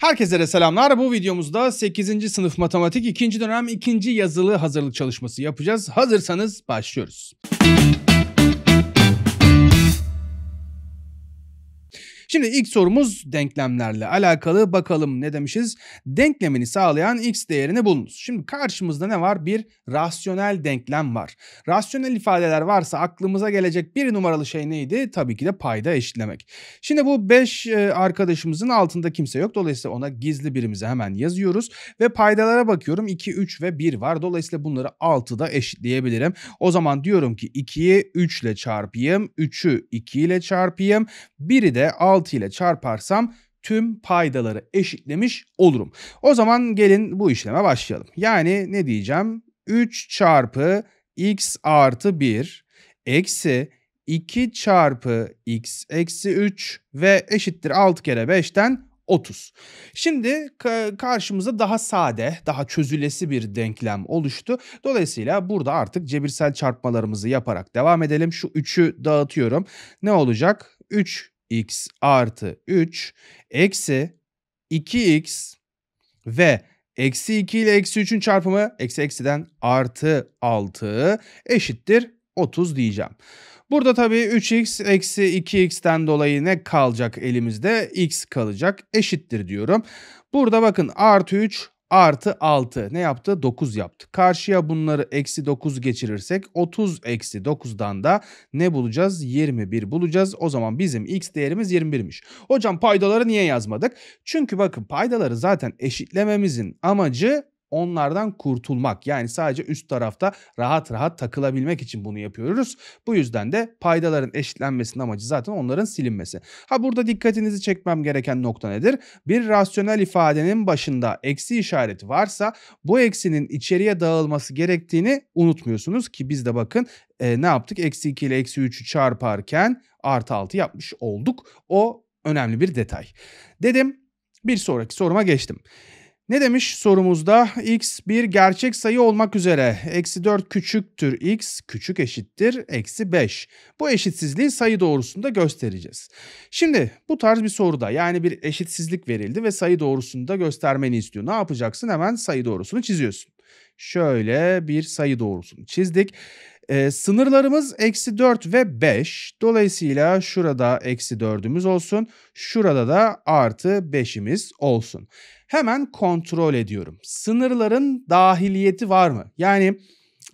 Herkese de selamlar. Bu videomuzda 8. sınıf matematik 2. dönem 2. yazılı hazırlık çalışması yapacağız. Hazırsanız başlıyoruz. Müzik Şimdi ilk sorumuz denklemlerle alakalı. Bakalım ne demişiz? Denklemini sağlayan x değerini bulunuz. Şimdi karşımızda ne var? Bir rasyonel denklem var. Rasyonel ifadeler varsa aklımıza gelecek bir numaralı şey neydi? Tabii ki de payda eşitlemek. Şimdi bu 5 e, arkadaşımızın altında kimse yok. Dolayısıyla ona gizli birimizi hemen yazıyoruz. Ve paydalara bakıyorum. 2, 3 ve 1 var. Dolayısıyla bunları 6'da eşitleyebilirim. O zaman diyorum ki 2'yi 3 ile çarpayım. 3'ü 2 ile çarpayım. 1'i de 6 6 ile çarparsam tüm paydaları eşitlemiş olurum. O zaman gelin bu işleme başlayalım. Yani ne diyeceğim? 3 çarpı x artı 1 eksi 2 çarpı x eksi 3 ve eşittir 6 kere 5'ten 30. Şimdi karşımıza daha sade, daha çözülesi bir denklem oluştu. Dolayısıyla burada artık cebirsel çarpmalarımızı yaparak devam edelim. Şu 3'ü dağıtıyorum. Ne olacak? 3 x artı 3 eksi 2x ve eksi 2 ile eksi 3'ün çarpımı eksi eksiden artı 6 eşittir 30 diyeceğim. Burada tabii 3x eksi 2x'ten dolayı ne kalacak elimizde? x kalacak eşittir diyorum. Burada bakın artı 3 artı 6 ne yaptı? 9 yaptı. Karşıya bunları eksi 9 geçirirsek 30 eksi 9'dan da ne bulacağız? 21 bulacağız. O zaman bizim x değerimiz 21'miş. Hocam paydaları niye yazmadık? Çünkü bakın paydaları zaten eşitlememizin amacı onlardan kurtulmak. Yani sadece üst tarafta rahat rahat takılabilmek için bunu yapıyoruz. Bu yüzden de paydaların eşitlenmesinin amacı zaten onların silinmesi. Ha burada dikkatinizi çekmem gereken nokta nedir? Bir rasyonel ifadenin başında eksi işareti varsa bu eksinin içeriye dağılması gerektiğini unutmuyorsunuz ki biz de bakın e, ne yaptık? Eksi 2 ile eksi 3'ü çarparken artı 6 yapmış olduk. O önemli bir detay. Dedim bir sonraki soruma geçtim. Ne demiş sorumuzda? x bir gerçek sayı olmak üzere. Eksi 4 küçüktür x küçük eşittir eksi 5. Bu eşitsizliği sayı doğrusunda göstereceğiz. Şimdi bu tarz bir soruda yani bir eşitsizlik verildi ve sayı doğrusunda göstermeni istiyor. Ne yapacaksın? Hemen sayı doğrusunu çiziyorsun. Şöyle bir sayı doğrusunu çizdik. Ee, sınırlarımız eksi 4 ve 5. Dolayısıyla şurada eksi 4'ümüz olsun. Şurada da artı 5'imiz olsun hemen kontrol ediyorum. Sınırların dahiliyeti var mı? Yani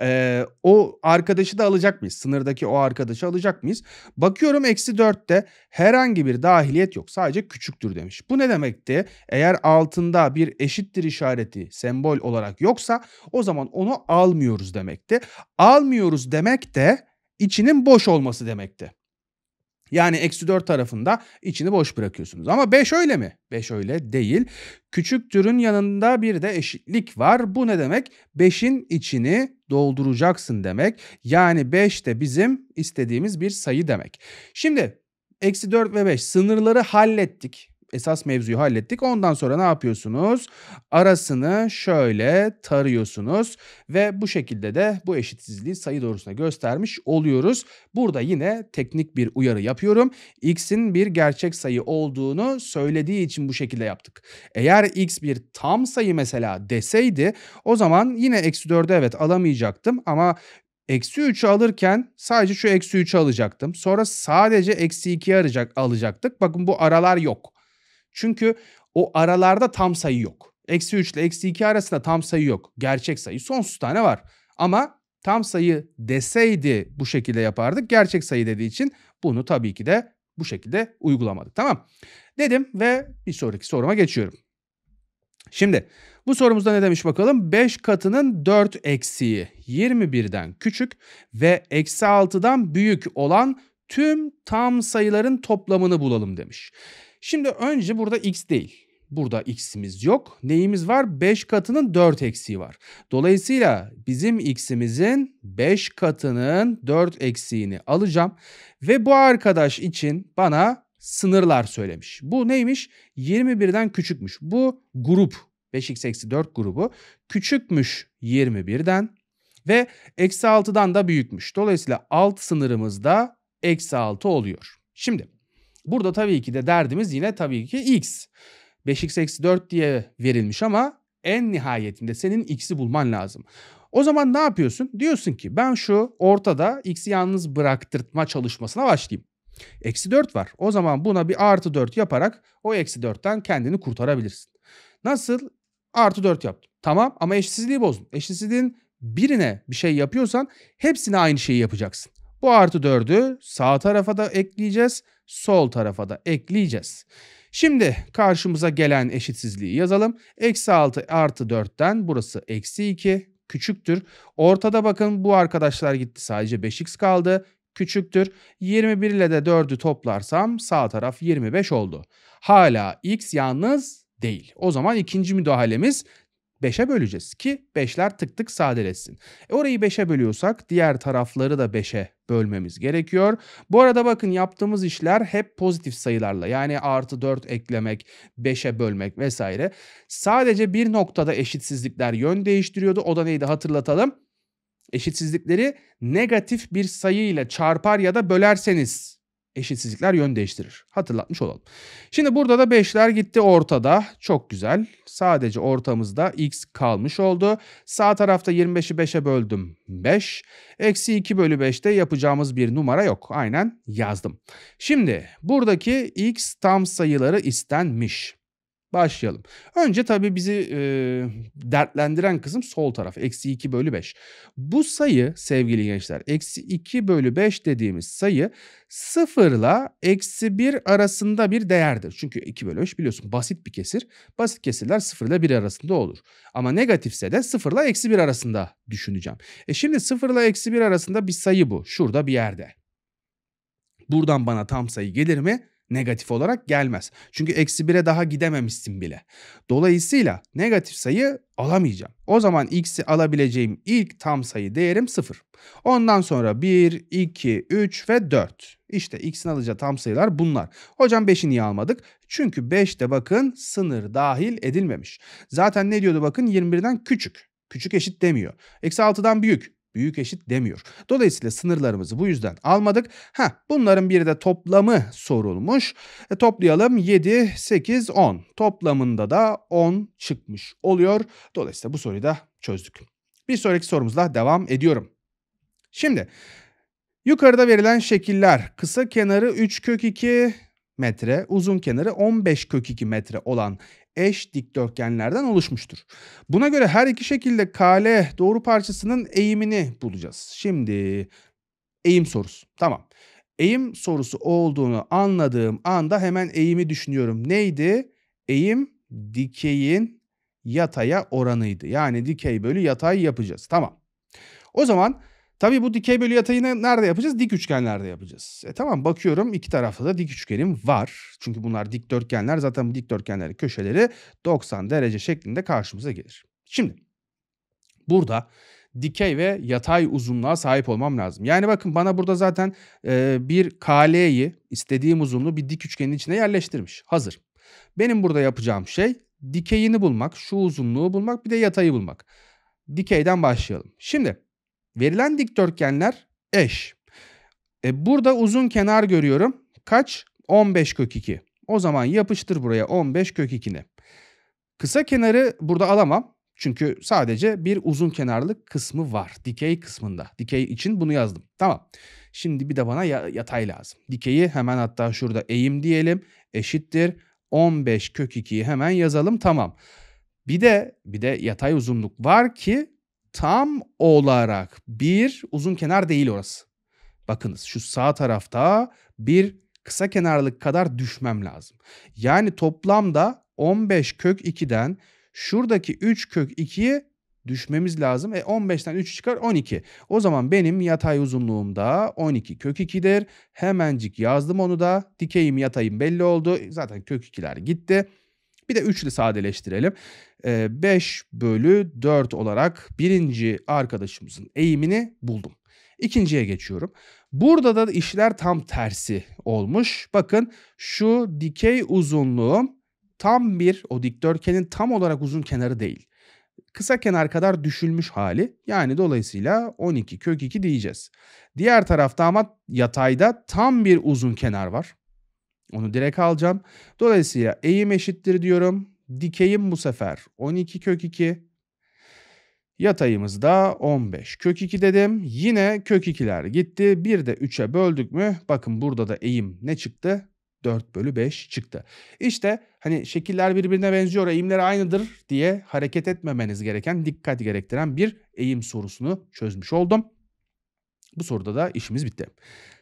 e, o arkadaşı da alacak mıyız? Sınırdaki o arkadaşı alacak mıyız? Bakıyorum eksi 4'te herhangi bir dahiliyet yok. Sadece küçüktür demiş. Bu ne demekti? Eğer altında bir eşittir işareti sembol olarak yoksa o zaman onu almıyoruz demekti. Almıyoruz demek de içinin boş olması demekti. Yani eksi 4 tarafında içini boş bırakıyorsunuz. Ama 5 öyle mi? 5 öyle değil. Küçük türün yanında bir de eşitlik var. Bu ne demek? 5'in içini dolduracaksın demek. Yani 5 de bizim istediğimiz bir sayı demek. Şimdi eksi 4 ve 5 sınırları hallettik esas mevzuyu hallettik. Ondan sonra ne yapıyorsunuz? Arasını şöyle tarıyorsunuz ve bu şekilde de bu eşitsizliği sayı doğrusuna göstermiş oluyoruz. Burada yine teknik bir uyarı yapıyorum. X'in bir gerçek sayı olduğunu söylediği için bu şekilde yaptık. Eğer X bir tam sayı mesela deseydi o zaman yine eksi 4'ü evet alamayacaktım ama Eksi 3'ü alırken sadece şu eksi 3'ü alacaktım. Sonra sadece eksi 2'yi alacaktık. Bakın bu aralar yok. Çünkü o aralarda tam sayı yok. Eksi 3 ile eksi 2 arasında tam sayı yok. Gerçek sayı sonsuz tane var. Ama tam sayı deseydi bu şekilde yapardık. Gerçek sayı dediği için bunu tabii ki de bu şekilde uygulamadık. Tamam dedim ve bir sonraki soruma geçiyorum. Şimdi bu sorumuzda ne demiş bakalım? 5 katının 4 eksiği 21'den küçük ve eksi 6'dan büyük olan tüm tam sayıların toplamını bulalım demiş. Şimdi önce burada x değil. Burada x'imiz yok. Neyimiz var? 5 katının 4 eksiği var. Dolayısıyla bizim x'imizin 5 katının 4 eksiğini alacağım. Ve bu arkadaş için bana sınırlar söylemiş. Bu neymiş? 21'den küçükmüş. Bu grup 5x eksi 4 grubu küçükmüş 21'den ve eksi 6'dan da büyükmüş. Dolayısıyla alt sınırımız da eksi 6 oluyor. Şimdi Burada tabii ki de derdimiz yine tabii ki x. 5x eksi 4 diye verilmiş ama en nihayetinde senin x'i bulman lazım. O zaman ne yapıyorsun? Diyorsun ki ben şu ortada x'i yalnız bıraktırtma çalışmasına başlayayım. Eksi 4 var. O zaman buna bir artı 4 yaparak o eksi 4'ten kendini kurtarabilirsin. Nasıl? Artı 4 yaptım. Tamam ama eşitsizliği bozdun. Eşitsizliğin birine bir şey yapıyorsan hepsine aynı şeyi yapacaksın. Bu artı 4'ü sağ tarafa da ekleyeceğiz. Sol tarafa da ekleyeceğiz. Şimdi karşımıza gelen eşitsizliği yazalım. Eksi 6 artı 4'ten burası eksi 2 küçüktür. Ortada bakın bu arkadaşlar gitti sadece 5x kaldı küçüktür. 21 ile de 4'ü toplarsam sağ taraf 25 oldu. Hala x yalnız değil. O zaman ikinci müdahalemiz 5'e böleceğiz ki 5'ler tık tık sadeleşsin. E orayı 5'e bölüyorsak diğer tarafları da 5'e bölmemiz gerekiyor. Bu arada bakın yaptığımız işler hep pozitif sayılarla yani artı 4 eklemek, 5'e bölmek vesaire. Sadece bir noktada eşitsizlikler yön değiştiriyordu. O da neydi hatırlatalım. Eşitsizlikleri negatif bir sayı ile çarpar ya da bölerseniz eşitsizlikler yön değiştirir. Hatırlatmış olalım. Şimdi burada da 5'ler gitti ortada. Çok güzel. Sadece ortamızda x kalmış oldu. Sağ tarafta 25'i 5'e böldüm 5. Eksi 2 bölü 5'te yapacağımız bir numara yok. Aynen yazdım. Şimdi buradaki x tam sayıları istenmiş. Başlayalım. Önce tabii bizi e, dertlendiren kısım sol taraf. Eksi 2 bölü 5. Bu sayı sevgili gençler eksi 2 bölü 5 dediğimiz sayı sıfırla eksi 1 arasında bir değerdir. Çünkü 2 bölü 5 biliyorsun basit bir kesir. Basit kesirler sıfırla 1 arasında olur. Ama negatifse de sıfırla eksi 1 arasında düşüneceğim. E şimdi sıfırla eksi 1 arasında bir sayı bu. Şurada bir yerde. Buradan bana tam sayı gelir mi? negatif olarak gelmez. Çünkü eksi 1'e daha gidememişsin bile. Dolayısıyla negatif sayı alamayacağım. O zaman x'i alabileceğim ilk tam sayı değerim 0. Ondan sonra 1, 2, 3 ve 4. İşte x'in alacağı tam sayılar bunlar. Hocam 5'i niye almadık? Çünkü 5'te bakın sınır dahil edilmemiş. Zaten ne diyordu bakın 21'den küçük. Küçük eşit demiyor. Eksi 6'dan büyük büyük eşit demiyor. Dolayısıyla sınırlarımızı bu yüzden almadık. Ha bunların biri de toplamı sorulmuş. E, toplayalım 7, 8, 10. Toplamında da 10 çıkmış oluyor. Dolayısıyla bu soruyu da çözdük. Bir sonraki sorumuzla devam ediyorum. Şimdi yukarıda verilen şekiller kısa kenarı 3 kök 2 metre, uzun kenarı 15 kök 2 metre olan eş dikdörtgenlerden oluşmuştur. Buna göre her iki şekilde KL doğru parçasının eğimini bulacağız. Şimdi eğim sorusu. Tamam. Eğim sorusu olduğunu anladığım anda hemen eğimi düşünüyorum. Neydi? Eğim dikeyin yataya oranıydı. Yani dikey bölü yatay yapacağız. Tamam. O zaman Tabii bu dikey bölü yatayını nerede yapacağız? Dik üçgenlerde yapacağız. E tamam bakıyorum iki tarafta da dik üçgenim var. Çünkü bunlar dikdörtgenler. Zaten bu dikdörtgenlerin köşeleri 90 derece şeklinde karşımıza gelir. Şimdi burada dikey ve yatay uzunluğa sahip olmam lazım. Yani bakın bana burada zaten e, bir kaleyi istediğim uzunluğu bir dik üçgenin içine yerleştirmiş. Hazır. Benim burada yapacağım şey dikeyini bulmak, şu uzunluğu bulmak, bir de yatayı bulmak. Dikeyden başlayalım. Şimdi Verilen dikdörtgenler eş. E, burada uzun kenar görüyorum. Kaç? 15 kök 2. O zaman yapıştır buraya 15 kök 2'ni. Kısa kenarı burada alamam. Çünkü sadece bir uzun kenarlık kısmı var. Dikey kısmında. Dikey için bunu yazdım. Tamam. Şimdi bir de bana yatay lazım. Dikeyi hemen hatta şurada eğim diyelim. Eşittir. 15 kök 2'yi hemen yazalım. Tamam. Bir de bir de yatay uzunluk var ki tam olarak bir uzun kenar değil orası. Bakınız şu sağ tarafta bir kısa kenarlık kadar düşmem lazım. Yani toplamda 15 kök 2'den şuradaki 3 kök 2'yi düşmemiz lazım. E 15'ten 3 çıkar 12. O zaman benim yatay uzunluğum da 12 kök 2'dir. Hemencik yazdım onu da. Dikeyim yatayım belli oldu. Zaten kök 2'ler gitti. Bir de 3 sadeleştirelim. 5 ee, bölü 4 olarak birinci arkadaşımızın eğimini buldum. İkinciye geçiyorum. Burada da işler tam tersi olmuş. Bakın şu dikey uzunluğum tam bir o dikdörtgenin tam olarak uzun kenarı değil. Kısa kenar kadar düşülmüş hali yani dolayısıyla 12 kök 2 diyeceğiz. Diğer tarafta ama yatayda tam bir uzun kenar var. Onu direkt alacağım. Dolayısıyla eğim eşittir diyorum. Dikeyim bu sefer 12 kök 2. Yatayımız da 15 kök 2 dedim. Yine kök 2'ler gitti. Bir de 3'e böldük mü? Bakın burada da eğim ne çıktı? 4 bölü 5 çıktı. İşte hani şekiller birbirine benziyor, eğimleri aynıdır diye hareket etmemeniz gereken, dikkat gerektiren bir eğim sorusunu çözmüş oldum. Bu soruda da işimiz bitti.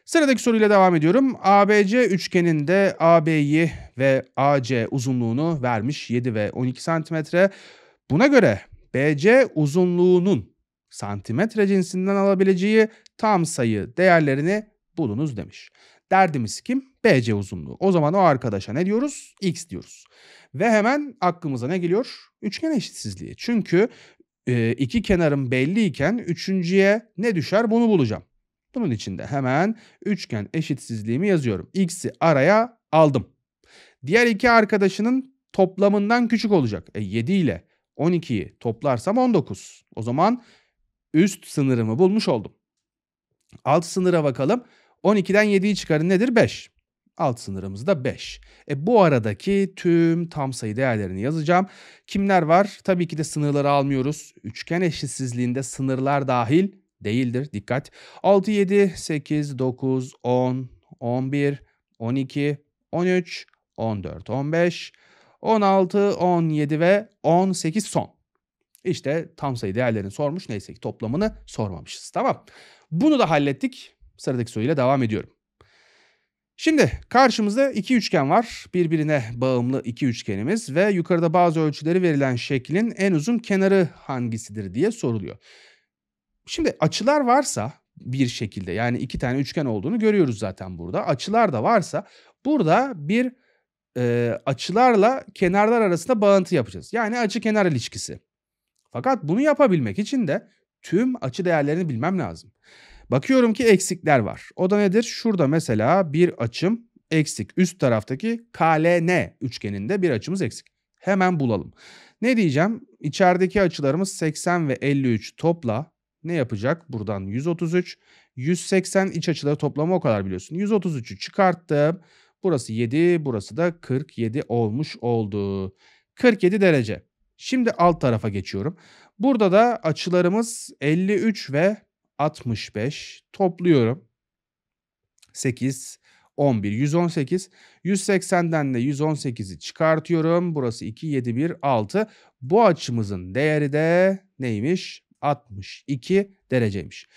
Sıradaki soruyla devam ediyorum. ABC üçgeninde AB'yi ve AC uzunluğunu vermiş 7 ve 12 santimetre. Buna göre BC uzunluğunun santimetre cinsinden alabileceği tam sayı değerlerini bulunuz demiş. Derdimiz kim? BC uzunluğu. O zaman o arkadaşa ne diyoruz? X diyoruz. Ve hemen aklımıza ne geliyor? Üçgen eşitsizliği. Çünkü e, iki kenarım belliyken üçüncüye ne düşer bunu bulacağım. Bunun için de hemen üçgen eşitsizliğimi yazıyorum. X'i araya aldım. Diğer iki arkadaşının toplamından küçük olacak. E 7 ile 12'yi toplarsam 19. O zaman üst sınırımı bulmuş oldum. Alt sınıra bakalım. 12'den 7'yi çıkarın nedir? 5 alt sınırımız da 5. E bu aradaki tüm tam sayı değerlerini yazacağım. Kimler var? Tabii ki de sınırları almıyoruz. Üçgen eşitsizliğinde sınırlar dahil değildir. Dikkat. 6, 7, 8, 9, 10, 11, 12, 13, 14, 15, 16, 17 ve 18 son. İşte tam sayı değerlerini sormuş. Neyse ki toplamını sormamışız. Tamam. Bunu da hallettik. Sıradaki soruyla devam ediyorum. Şimdi karşımızda iki üçgen var. Birbirine bağımlı iki üçgenimiz ve yukarıda bazı ölçüleri verilen şeklin en uzun kenarı hangisidir diye soruluyor. Şimdi açılar varsa bir şekilde yani iki tane üçgen olduğunu görüyoruz zaten burada. Açılar da varsa burada bir e, açılarla kenarlar arasında bağıntı yapacağız. Yani açı kenar ilişkisi. Fakat bunu yapabilmek için de tüm açı değerlerini bilmem lazım. Bakıyorum ki eksikler var. O da nedir? Şurada mesela bir açım eksik. Üst taraftaki KLN üçgeninde bir açımız eksik. Hemen bulalım. Ne diyeceğim? İçerideki açılarımız 80 ve 53 topla ne yapacak? Buradan 133. 180 iç açıları toplamı o kadar biliyorsun. 133'ü çıkarttım. Burası 7, burası da 47 olmuş oldu. 47 derece. Şimdi alt tarafa geçiyorum. Burada da açılarımız 53 ve 65 topluyorum. 8 11 118 180'den de 118'i çıkartıyorum. Burası 2 7 1 6. Bu açımızın değeri de neymiş? 62 dereceymiş.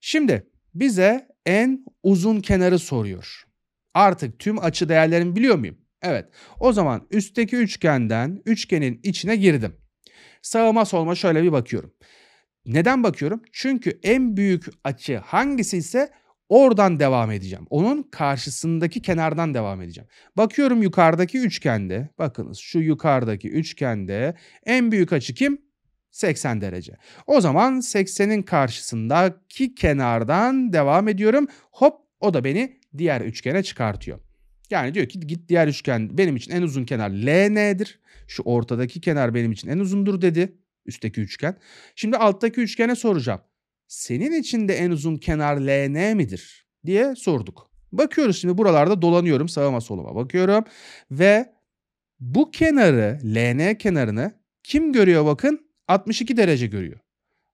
Şimdi bize en uzun kenarı soruyor. Artık tüm açı değerlerini biliyor muyum? Evet. O zaman üstteki üçgenden üçgenin içine girdim. Sağıma solma şöyle bir bakıyorum. Neden bakıyorum? Çünkü en büyük açı hangisi ise oradan devam edeceğim. Onun karşısındaki kenardan devam edeceğim. Bakıyorum yukarıdaki üçgende. Bakınız şu yukarıdaki üçgende en büyük açı kim? 80 derece. O zaman 80'in karşısındaki kenardan devam ediyorum. Hop o da beni diğer üçgene çıkartıyor. Yani diyor ki git diğer üçgen benim için en uzun kenar LN'dir. Şu ortadaki kenar benim için en uzundur dedi üstteki üçgen. Şimdi alttaki üçgene soracağım. Senin için de en uzun kenar LN midir diye sorduk. Bakıyoruz şimdi buralarda dolanıyorum sağıma soluma bakıyorum ve bu kenarı LN kenarını kim görüyor bakın 62 derece görüyor.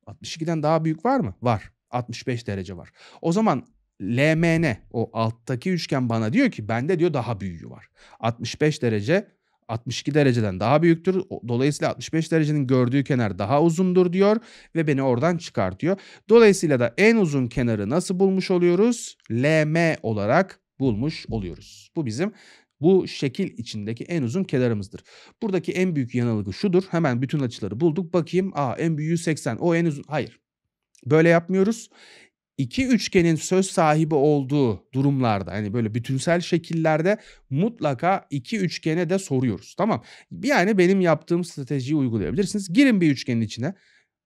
62'den daha büyük var mı? Var. 65 derece var. O zaman LMN o alttaki üçgen bana diyor ki bende diyor daha büyüğü var. 65 derece 62 dereceden daha büyüktür. Dolayısıyla 65 derecenin gördüğü kenar daha uzundur diyor ve beni oradan çıkartıyor. Dolayısıyla da en uzun kenarı nasıl bulmuş oluyoruz? LM olarak bulmuş oluyoruz. Bu bizim bu şekil içindeki en uzun kenarımızdır. Buradaki en büyük yanılgı şudur. Hemen bütün açıları bulduk. Bakayım. Aa en büyüğü 80. O en uzun. Hayır. Böyle yapmıyoruz iki üçgenin söz sahibi olduğu durumlarda hani böyle bütünsel şekillerde mutlaka iki üçgene de soruyoruz. Tamam. Yani benim yaptığım stratejiyi uygulayabilirsiniz. Girin bir üçgenin içine.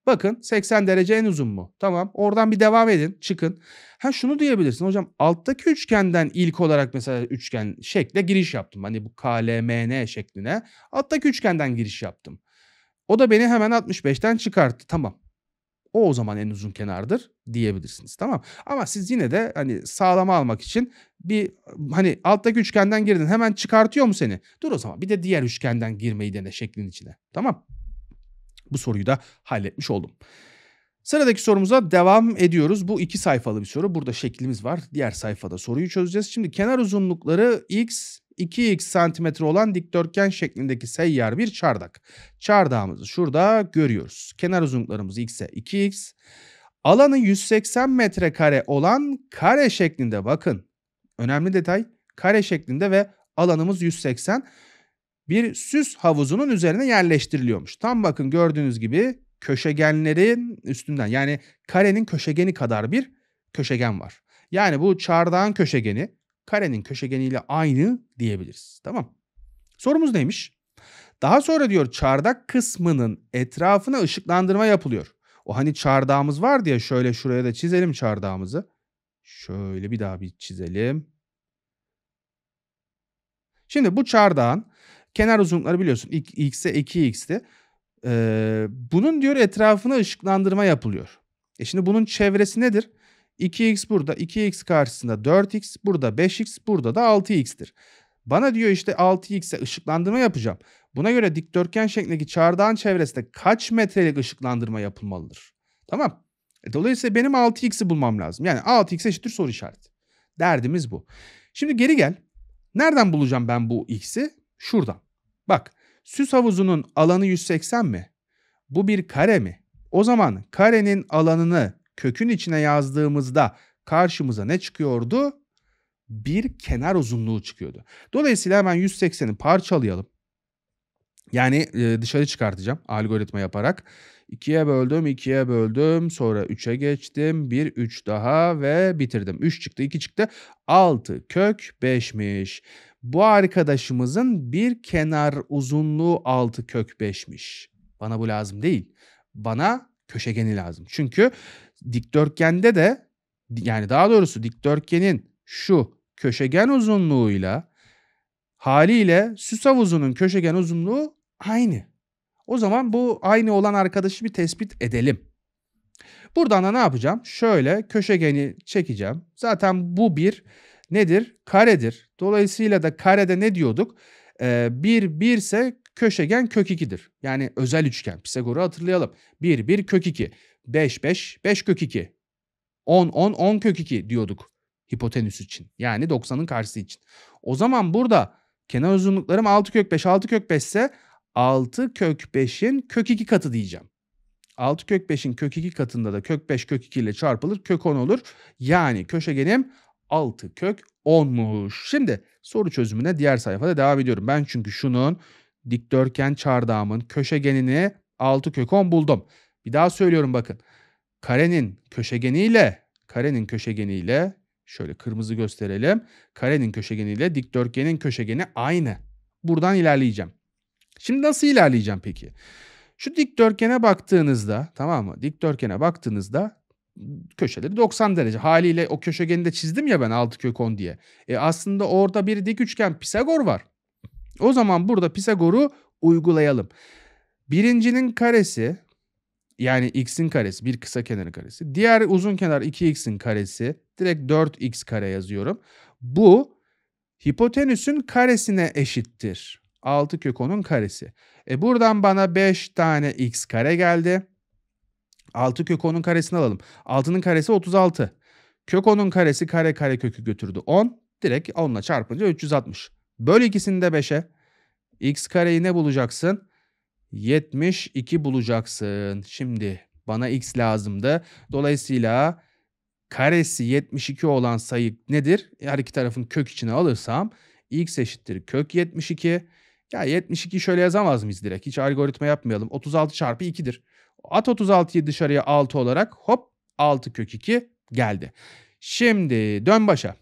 Bakın 80 derece en uzun mu? Tamam. Oradan bir devam edin. Çıkın. Ha şunu diyebilirsin. Hocam alttaki üçgenden ilk olarak mesela üçgen şekle giriş yaptım. Hani bu KLMN şekline. Alttaki üçgenden giriş yaptım. O da beni hemen 65'ten çıkarttı. Tamam. O o zaman en uzun kenardır diyebilirsiniz tamam. Ama siz yine de hani sağlama almak için bir hani alttaki üçgenden girdin hemen çıkartıyor mu seni? Dur o zaman bir de diğer üçgenden girmeyi dene şeklin içine tamam. Bu soruyu da halletmiş oldum. Sıradaki sorumuza devam ediyoruz. Bu iki sayfalı bir soru. Burada şeklimiz var. Diğer sayfada soruyu çözeceğiz. Şimdi kenar uzunlukları x, 2x santimetre olan dikdörtgen şeklindeki seyyar bir çardak. Çardağımızı şurada görüyoruz. Kenar uzunluklarımız x'e 2x. Alanı 180 metrekare olan kare şeklinde bakın. Önemli detay kare şeklinde ve alanımız 180 bir süs havuzunun üzerine yerleştiriliyormuş. Tam bakın gördüğünüz gibi köşegenlerin üstünden yani karenin köşegeni kadar bir köşegen var. Yani bu çardağın köşegeni karenin köşegeniyle aynı diyebiliriz. Tamam. Sorumuz neymiş? Daha sonra diyor çardak kısmının etrafına ışıklandırma yapılıyor. O hani çardağımız var diye şöyle şuraya da çizelim çardağımızı. Şöyle bir daha bir çizelim. Şimdi bu çardağın kenar uzunlukları biliyorsun x'e 2x'ti. Ee, bunun diyor etrafına ışıklandırma yapılıyor. E şimdi bunun çevresi nedir? 2x burada 2x karşısında 4x burada 5x burada da 6x'tir. Bana diyor işte 6x'e ışıklandırma yapacağım. Buna göre dikdörtgen şeklindeki çardağın çevresinde kaç metrelik ışıklandırma yapılmalıdır? Tamam. E, dolayısıyla benim 6x'i bulmam lazım. Yani 6x eşittir soru işareti. Derdimiz bu. Şimdi geri gel. Nereden bulacağım ben bu x'i? Şuradan. Bak süs havuzunun alanı 180 mi? Bu bir kare mi? O zaman karenin alanını kökün içine yazdığımızda karşımıza ne çıkıyordu? Bir kenar uzunluğu çıkıyordu. Dolayısıyla hemen 180'i parçalayalım. Yani e, dışarı çıkartacağım algoritma yaparak. 2'ye böldüm, 2'ye böldüm. Sonra 3'e geçtim. 1, 3 daha ve bitirdim. 3 çıktı, 2 çıktı. 6 kök 5'miş. Bu arkadaşımızın bir kenar uzunluğu 6 kök 5'miş. Bana bu lazım değil. Bana köşegeni lazım. Çünkü dikdörtgende de yani daha doğrusu dikdörtgenin şu köşegen uzunluğuyla haliyle süs havuzunun köşegen uzunluğu aynı. O zaman bu aynı olan arkadaşı bir tespit edelim. Buradan da ne yapacağım? Şöyle köşegeni çekeceğim. Zaten bu bir nedir? Karedir. Dolayısıyla da karede ne diyorduk? Ee, bir 1 ise köşegen kök 2'dir. Yani özel üçgen. Pisagor'u hatırlayalım. Bir bir kök 2. 5, 5, 5 kök 2. 10, 10, 10 kök 2 diyorduk hipotenüs için. Yani 90'ın karşısı için. O zaman burada kenar uzunluklarım 6 kök 5, 6 kök 5 ise 6 kök 5'in kök 2 katı diyeceğim. 6 kök 5'in kök 2 katında da kök 5 kök 2 ile çarpılır kök 10 olur. Yani köşegenim 6 kök 10'muş. Şimdi soru çözümüne diğer sayfada devam ediyorum. Ben çünkü şunun dikdörtgen çardağımın köşegenini 6 kök 10 buldum. Bir daha söylüyorum bakın. Karenin köşegeniyle karenin köşegeniyle şöyle kırmızı gösterelim. Karenin köşegeniyle dikdörtgenin köşegeni aynı. Buradan ilerleyeceğim. Şimdi nasıl ilerleyeceğim peki? Şu dikdörtgene baktığınızda tamam mı? Dikdörtgene baktığınızda köşeleri 90 derece. Haliyle o köşegeni de çizdim ya ben 6 kök 10 diye. E aslında orada bir dik üçgen Pisagor var. O zaman burada Pisagor'u uygulayalım. Birincinin karesi yani x'in karesi bir kısa kenarın karesi. Diğer uzun kenar 2x'in karesi. Direkt 4x kare yazıyorum. Bu hipotenüsün karesine eşittir. 6 kök 10'un karesi. E buradan bana 5 tane x kare geldi. 6 kök 10'un karesini alalım. 6'nın karesi 36. Kök 10'un karesi kare kare kökü götürdü 10. Direkt 10'la çarpınca 360. Böl ikisini de 5'e. x kareyi ne bulacaksın? 72 bulacaksın. Şimdi bana x lazımdı. Dolayısıyla karesi 72 olan sayı nedir? Her iki tarafın kök içine alırsam x eşittir kök 72. Ya 72 şöyle yazamaz mıyız direkt? Hiç algoritma yapmayalım. 36 çarpı 2'dir. At 36'yı dışarıya 6 olarak hop 6 kök 2 geldi. Şimdi dön başa.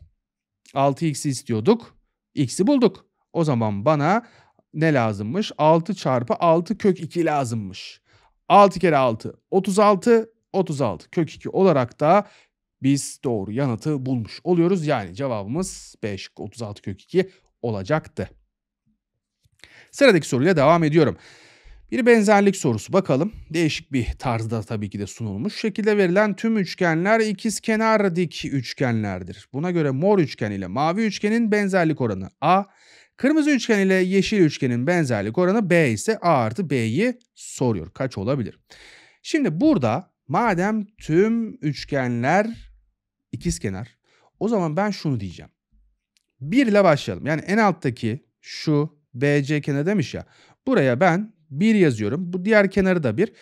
6x'i istiyorduk. X'i bulduk. O zaman bana ne lazımmış? 6 çarpı 6 kök 2 lazımmış. 6 kere 6 36 36 kök 2 olarak da biz doğru yanıtı bulmuş oluyoruz. Yani cevabımız 5 36 kök 2 olacaktı. Sıradaki soruyla devam ediyorum. Bir benzerlik sorusu bakalım. Değişik bir tarzda tabii ki de sunulmuş. Şekilde verilen tüm üçgenler ikiz kenar dik üçgenlerdir. Buna göre mor üçgen ile mavi üçgenin benzerlik oranı A, Kırmızı üçgen ile yeşil üçgenin benzerlik oranı B ise A artı B'yi soruyor. Kaç olabilir? Şimdi burada madem tüm üçgenler ikizkenar o zaman ben şunu diyeceğim. 1 ile başlayalım. Yani en alttaki şu BC kenarı demiş ya. Buraya ben 1 yazıyorum. Bu diğer kenarı da 1.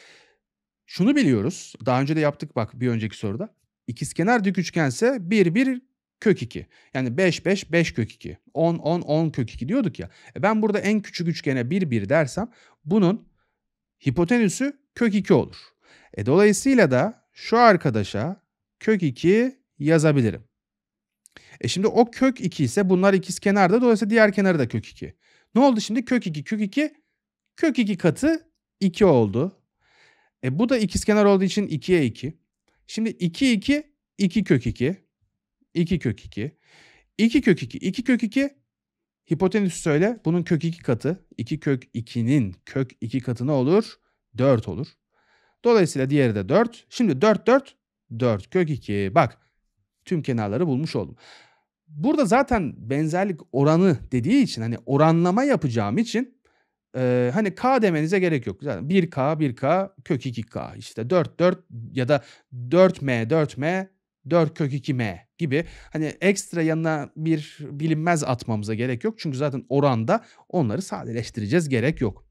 Şunu biliyoruz. Daha önce de yaptık bak bir önceki soruda. İkizkenar dik üçgense 1 1 kök 2. Yani 5 5 5 kök 2. 10 10 10 kök 2 diyorduk ya. E ben burada en küçük üçgene 1 1 dersem bunun hipotenüsü kök 2 olur. E dolayısıyla da şu arkadaşa kök 2 yazabilirim. E şimdi o kök 2 ise bunlar ikiz kenarda dolayısıyla diğer kenarı da kök 2. Ne oldu şimdi? Kök 2 kök 2 kök 2 katı 2 oldu. E bu da ikiz kenar olduğu için 2'ye 2. Şimdi 2 2 2 kök 2. 2 kök 2. 2 kök 2. 2 kök 2 hipotenüs söyle. Bunun kök 2 katı. 2 kök 2'nin kök 2 katı ne olur? 4 olur. Dolayısıyla diğeri de 4. Şimdi 4 4 4 kök 2. Bak tüm kenarları bulmuş oldum. Burada zaten benzerlik oranı dediği için hani oranlama yapacağım için e, hani k demenize gerek yok. Zaten 1k 1k kök 2k işte 4 4 ya da 4m 4m 4 kök 2m gibi hani ekstra yanına bir bilinmez atmamıza gerek yok. Çünkü zaten oranda onları sadeleştireceğiz gerek yok.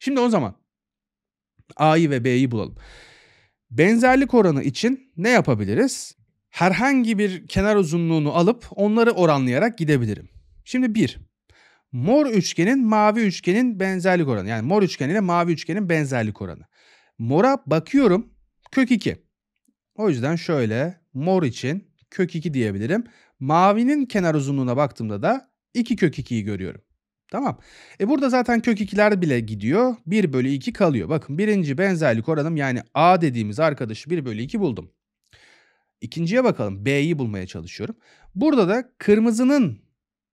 Şimdi o zaman a'yı ve b'yi bulalım. Benzerlik oranı için ne yapabiliriz? Herhangi bir kenar uzunluğunu alıp onları oranlayarak gidebilirim. Şimdi 1. Mor üçgenin mavi üçgenin benzerlik oranı. Yani mor üçgen ile mavi üçgenin benzerlik oranı. Mora bakıyorum kök 2. O yüzden şöyle mor için kök 2 diyebilirim. Mavinin kenar uzunluğuna baktığımda da 2 kök 2'yi görüyorum. Tamam. E burada zaten kök 2'ler bile gidiyor. 1 bölü 2 kalıyor. Bakın birinci benzerlik oranım yani A dediğimiz arkadaşı 1 bölü 2 buldum. İkinciye bakalım. B'yi bulmaya çalışıyorum. Burada da kırmızının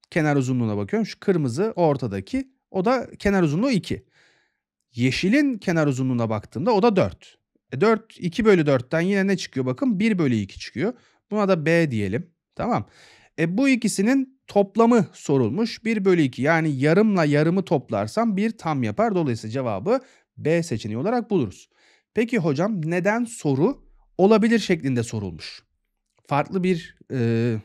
kenar uzunluğuna bakıyorum. Şu kırmızı ortadaki o da kenar uzunluğu 2. Yeşilin kenar uzunluğuna baktığımda o da 4. 4, e, 2 bölü 4'ten yine ne çıkıyor bakın? 1 bölü 2 çıkıyor. Buna da B diyelim. Tamam. E bu ikisinin toplamı sorulmuş. 1 bölü 2 yani yarımla yarımı toplarsam 1 tam yapar. Dolayısıyla cevabı B seçeneği olarak buluruz. Peki hocam neden soru olabilir şeklinde sorulmuş? Farklı bir e,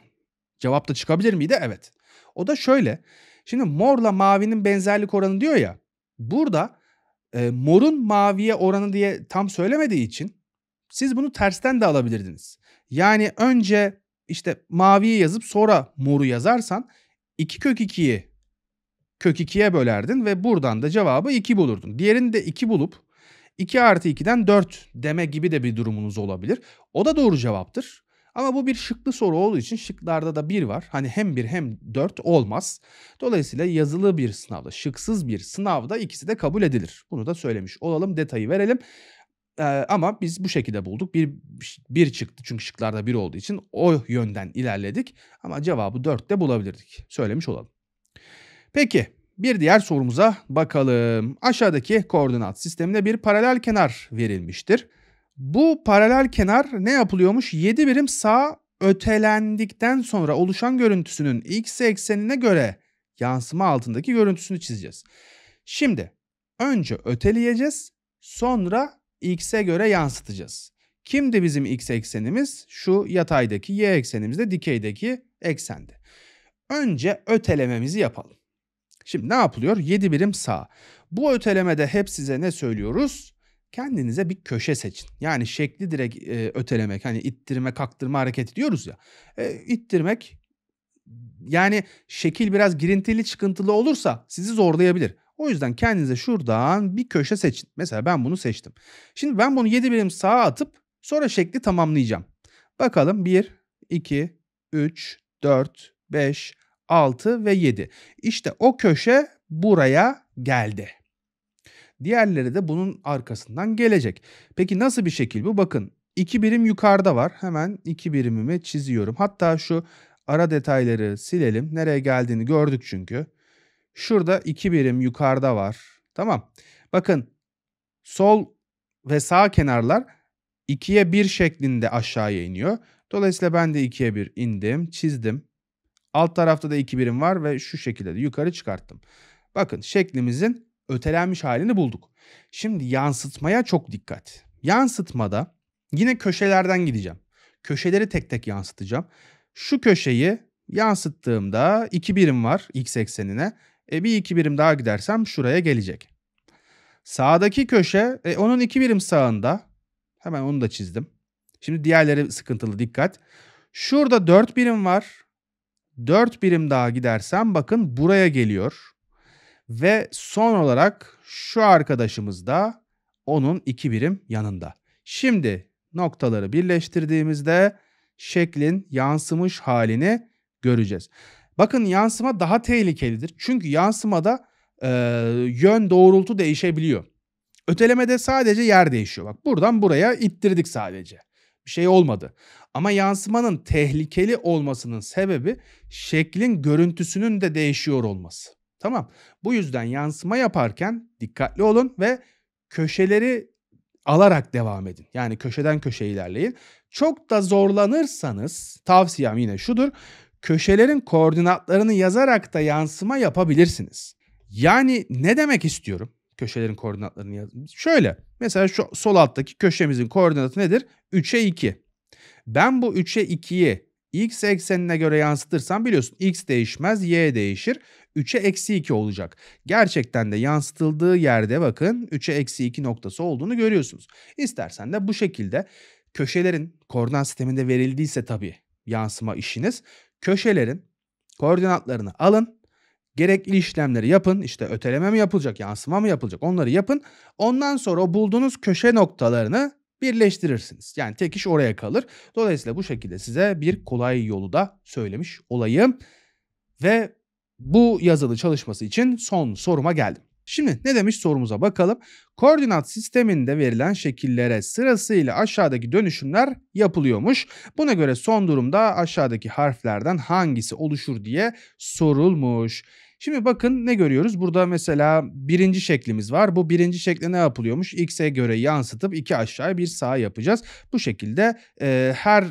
cevap da çıkabilir miydi? Evet. O da şöyle. Şimdi morla mavinin benzerlik oranı diyor ya. Burada e, morun maviye oranı diye tam söylemediği için siz bunu tersten de alabilirdiniz. Yani önce işte maviyi yazıp sonra moru yazarsan 2 kök 2'yi kök 2'ye bölerdin ve buradan da cevabı 2 bulurdun. Diğerini de 2 bulup 2 artı 2'den 4 deme gibi de bir durumunuz olabilir. O da doğru cevaptır. Ama bu bir şıklı soru olduğu için şıklarda da 1 var. Hani hem 1 hem 4 olmaz. Dolayısıyla yazılı bir sınavda, şıksız bir sınavda ikisi de kabul edilir. Bunu da söylemiş olalım, detayı verelim. Ee, ama biz bu şekilde bulduk. Bir, bir çıktı çünkü şıklarda bir olduğu için o yönden ilerledik. Ama cevabı 4 de bulabilirdik. Söylemiş olalım. Peki bir diğer sorumuza bakalım. Aşağıdaki koordinat sisteminde bir paralel kenar verilmiştir. Bu paralel kenar ne yapılıyormuş? 7 birim sağ ötelendikten sonra oluşan görüntüsünün x eksenine göre yansıma altındaki görüntüsünü çizeceğiz. Şimdi önce öteleyeceğiz sonra x'e göre yansıtacağız. Kimdi bizim x eksenimiz? Şu yataydaki y eksenimiz de dikeydeki eksendi. Önce ötelememizi yapalım. Şimdi ne yapılıyor? 7 birim sağ. Bu ötelemede hep size ne söylüyoruz? kendinize bir köşe seçin. Yani şekli direkt e, ötelemek hani ittirme kaktırma hareketi diyoruz ya. E, ittirmek yani şekil biraz girintili çıkıntılı olursa sizi zorlayabilir. O yüzden kendinize şuradan bir köşe seçin. Mesela ben bunu seçtim. Şimdi ben bunu 7 birim sağa atıp sonra şekli tamamlayacağım. Bakalım 1, 2, 3, 4, 5, 6 ve 7. İşte o köşe buraya geldi. Diğerleri de bunun arkasından gelecek. Peki nasıl bir şekil bu? Bakın iki birim yukarıda var. Hemen iki birimimi çiziyorum. Hatta şu ara detayları silelim. Nereye geldiğini gördük çünkü. Şurada iki birim yukarıda var. Tamam. Bakın sol ve sağ kenarlar ikiye bir şeklinde aşağıya iniyor. Dolayısıyla ben de ikiye bir indim, çizdim. Alt tarafta da iki birim var ve şu şekilde de yukarı çıkarttım. Bakın şeklimizin ötelenmiş halini bulduk. Şimdi yansıtmaya çok dikkat. Yansıtmada yine köşelerden gideceğim. Köşeleri tek tek yansıtacağım. Şu köşeyi yansıttığımda 2 birim var x eksenine. E bir 2 birim daha gidersem şuraya gelecek. Sağdaki köşe e, onun 2 birim sağında. Hemen onu da çizdim. Şimdi diğerleri sıkıntılı dikkat. Şurada 4 birim var. 4 birim daha gidersem bakın buraya geliyor. Ve son olarak şu arkadaşımız da onun iki birim yanında. Şimdi noktaları birleştirdiğimizde şeklin yansımış halini göreceğiz. Bakın yansıma daha tehlikelidir. Çünkü yansımada e, yön doğrultu değişebiliyor. Ötelemede sadece yer değişiyor. Bak buradan buraya ittirdik sadece. Bir şey olmadı. Ama yansımanın tehlikeli olmasının sebebi şeklin görüntüsünün de değişiyor olması. Tamam. Bu yüzden yansıma yaparken dikkatli olun ve köşeleri alarak devam edin. Yani köşeden köşeye ilerleyin. Çok da zorlanırsanız tavsiyem yine şudur. Köşelerin koordinatlarını yazarak da yansıma yapabilirsiniz. Yani ne demek istiyorum? Köşelerin koordinatlarını yazın. Şöyle mesela şu sol alttaki köşemizin koordinatı nedir? 3'e 2. Ben bu 3'e 2'yi x eksenine göre yansıtırsam biliyorsun x değişmez y değişir. 3'e eksi 2 olacak. Gerçekten de yansıtıldığı yerde bakın 3'e eksi 2 noktası olduğunu görüyorsunuz. İstersen de bu şekilde köşelerin koordinat sisteminde verildiyse tabii yansıma işiniz. Köşelerin koordinatlarını alın. Gerekli işlemleri yapın. İşte öteleme mi yapılacak, yansıma mı yapılacak onları yapın. Ondan sonra o bulduğunuz köşe noktalarını birleştirirsiniz. Yani tek iş oraya kalır. Dolayısıyla bu şekilde size bir kolay yolu da söylemiş olayım. Ve bu yazılı çalışması için son soruma geldim. Şimdi ne demiş sorumuza bakalım. Koordinat sisteminde verilen şekillere sırasıyla aşağıdaki dönüşümler yapılıyormuş. Buna göre son durumda aşağıdaki harflerden hangisi oluşur diye sorulmuş. Şimdi bakın ne görüyoruz? Burada mesela birinci şeklimiz var. Bu birinci şekle ne yapılıyormuş? X'e göre yansıtıp iki aşağı, bir sağ yapacağız. Bu şekilde e, her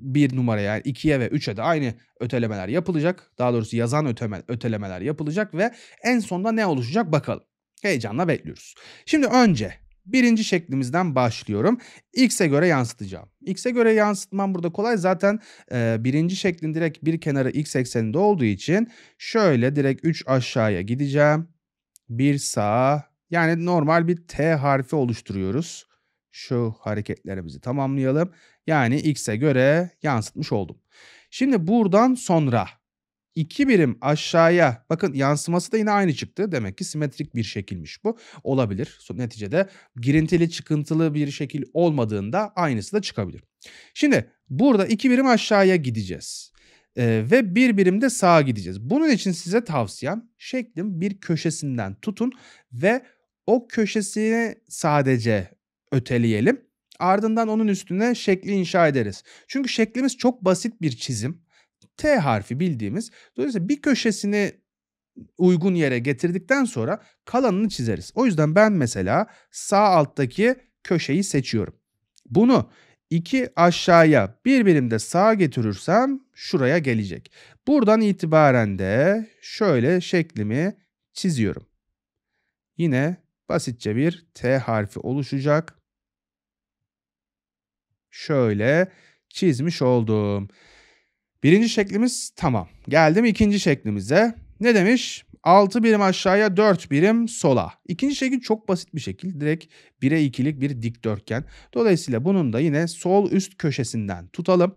bir numaraya yani ikiye ve üçe de aynı ötelemeler yapılacak. Daha doğrusu yazan öteme, ötelemeler yapılacak ve en sonda ne oluşacak bakalım. Heyecanla bekliyoruz. Şimdi önce birinci şeklimizden başlıyorum. X'e göre yansıtacağım. X'e göre yansıtmam burada kolay. Zaten e, birinci şeklin direkt bir kenarı X ekseninde olduğu için şöyle direkt 3 aşağıya gideceğim. Bir sağa yani normal bir T harfi oluşturuyoruz şu hareketlerimizi tamamlayalım. Yani x'e göre yansıtmış oldum. Şimdi buradan sonra 2 birim aşağıya bakın yansıması da yine aynı çıktı. Demek ki simetrik bir şekilmiş bu. Olabilir. Neticede girintili çıkıntılı bir şekil olmadığında aynısı da çıkabilir. Şimdi burada 2 birim aşağıya gideceğiz. Ee, ve bir birim de sağa gideceğiz. Bunun için size tavsiyem şeklin bir köşesinden tutun ve o köşesini sadece öteleyelim. Ardından onun üstüne şekli inşa ederiz. Çünkü şeklimiz çok basit bir çizim. T harfi bildiğimiz. Dolayısıyla bir köşesini uygun yere getirdikten sonra kalanını çizeriz. O yüzden ben mesela sağ alttaki köşeyi seçiyorum. Bunu iki aşağıya bir birimde sağa getirirsem şuraya gelecek. Buradan itibaren de şöyle şeklimi çiziyorum. Yine basitçe bir T harfi oluşacak şöyle çizmiş oldum. Birinci şeklimiz tamam. Geldim ikinci şeklimize. Ne demiş? 6 birim aşağıya 4 birim sola. İkinci şekil çok basit bir şekil. Direkt 1'e 2'lik bir dikdörtgen. Dolayısıyla bunun da yine sol üst köşesinden tutalım.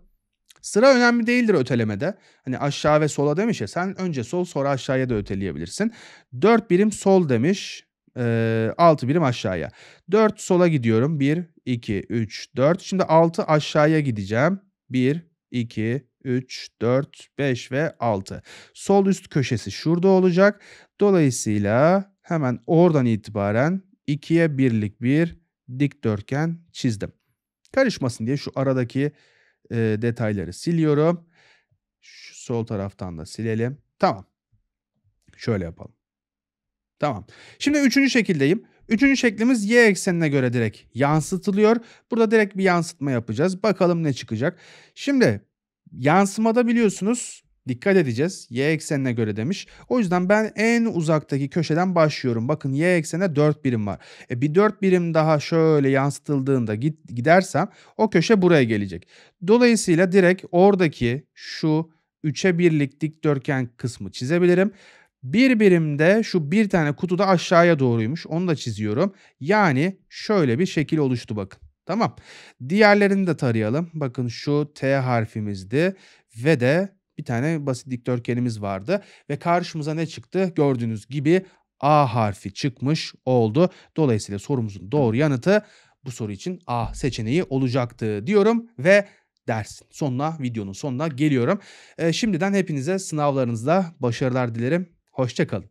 Sıra önemli değildir ötelemede. Hani aşağı ve sola demiş ya sen önce sol sonra aşağıya da öteleyebilirsin. 4 birim sol demiş. 6 birim aşağıya. 4 sola gidiyorum. 1, 2, 3, 4. Şimdi 6 aşağıya gideceğim. 1, 2, 3, 4, 5 ve 6. Sol üst köşesi şurada olacak. Dolayısıyla hemen oradan itibaren 2'ye birlik bir dikdörtgen çizdim. Karışmasın diye şu aradaki e, detayları siliyorum. Şu sol taraftan da silelim. Tamam. Şöyle yapalım. Tamam. Şimdi üçüncü şekildeyim. Üçüncü şeklimiz y eksenine göre direkt yansıtılıyor. Burada direkt bir yansıtma yapacağız. Bakalım ne çıkacak. Şimdi yansımada biliyorsunuz dikkat edeceğiz. Y eksenine göre demiş. O yüzden ben en uzaktaki köşeden başlıyorum. Bakın y eksenine 4 birim var. E bir 4 birim daha şöyle yansıtıldığında git, gidersem o köşe buraya gelecek. Dolayısıyla direkt oradaki şu 3'e 1'lik dikdörtgen kısmı çizebilirim. Bir birimde şu bir tane kutuda aşağıya doğruymuş. Onu da çiziyorum. Yani şöyle bir şekil oluştu bakın. Tamam. Diğerlerini de tarayalım. Bakın şu T harfimizdi ve de bir tane basit dikdörtgenimiz vardı ve karşımıza ne çıktı? Gördüğünüz gibi A harfi çıkmış oldu. Dolayısıyla sorumuzun doğru yanıtı bu soru için A seçeneği olacaktı diyorum ve dersin sonuna videonun sonuna geliyorum. Ee, şimdiden hepinize sınavlarınızda başarılar dilerim. Hoşçakalın.